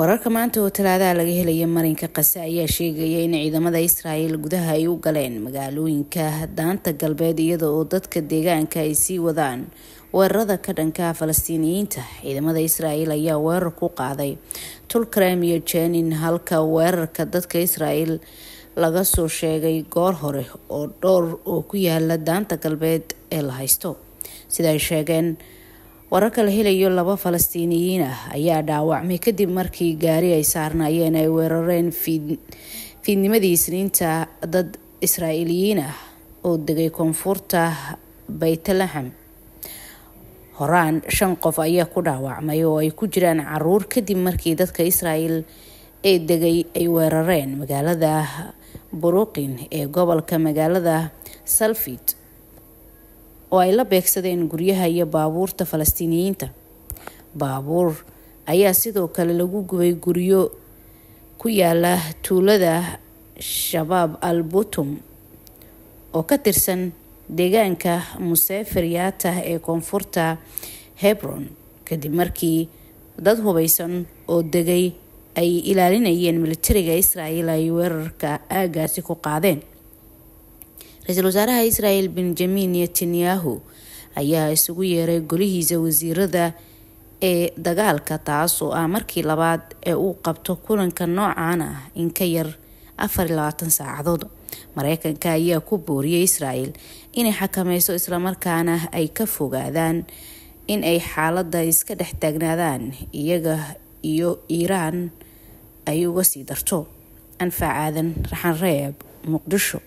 wararka maanta oo talaadaha laga helaya marinka kase ayaa sheegaya in ciidamada israael gudaha ay u galeen magaalooyinka daanta galbeed iyada oo dadka deegaanka ay sii wadaan weerarada ka dhanka falastiiniyiinta ciidamada israael ayaa weerar ku qaaday tulcram iyo jenin halka weerarka dadka israael laga soo sheegay goor hore oo dhowr oo ku yaala daanta galbeed ee la haysto sida ay sheegeen wararka la helayo laba falastiiniyiin ah ayaa dhaawacmay kadib markii gaari ay saarnaayeen ay weerareen fiidnimadii isniinta dad israa'iiliyiin ah oo degay koonfurta baytlaham horaan shan qof ayaa ku dhaawacmay oo ay ku jiraan caruur kadib markii dadka israael ee degay ay weerareen magaalada buruqin ee gobolka magaalada salfit oo ay la beegsadeen guryaha iyo baabuurta falastiiniyiinta baabuur ayaa sidoo kale lagu gubay guryo ku yaala tuulada shabaab al butum oo ka tirsan deegaanka museefir yaatah ee koonfurta hebron kadib markii dad hubaysan oo degay ay ilaalinayeen militariga israa'iil ay weerarka aagaasi ku qaadeen ra-iisul wasaaraha israel benjamin netanyahu ayaa isugu yeeray golihiisa wasiirada ee dagaalka taas oo ah markii labaad ee uu qabto kulanka noocan ah in ka yar afarilabaatan saacadood mareykanka ayaa ku booriyay israel inay xakameyso islamarkaana ay ka fogaadaan in ay xaaladda iska dhex taagnaadaan iyaga iyo iiraan ay uga sii darto anfac aadan raxanreeb muqdisho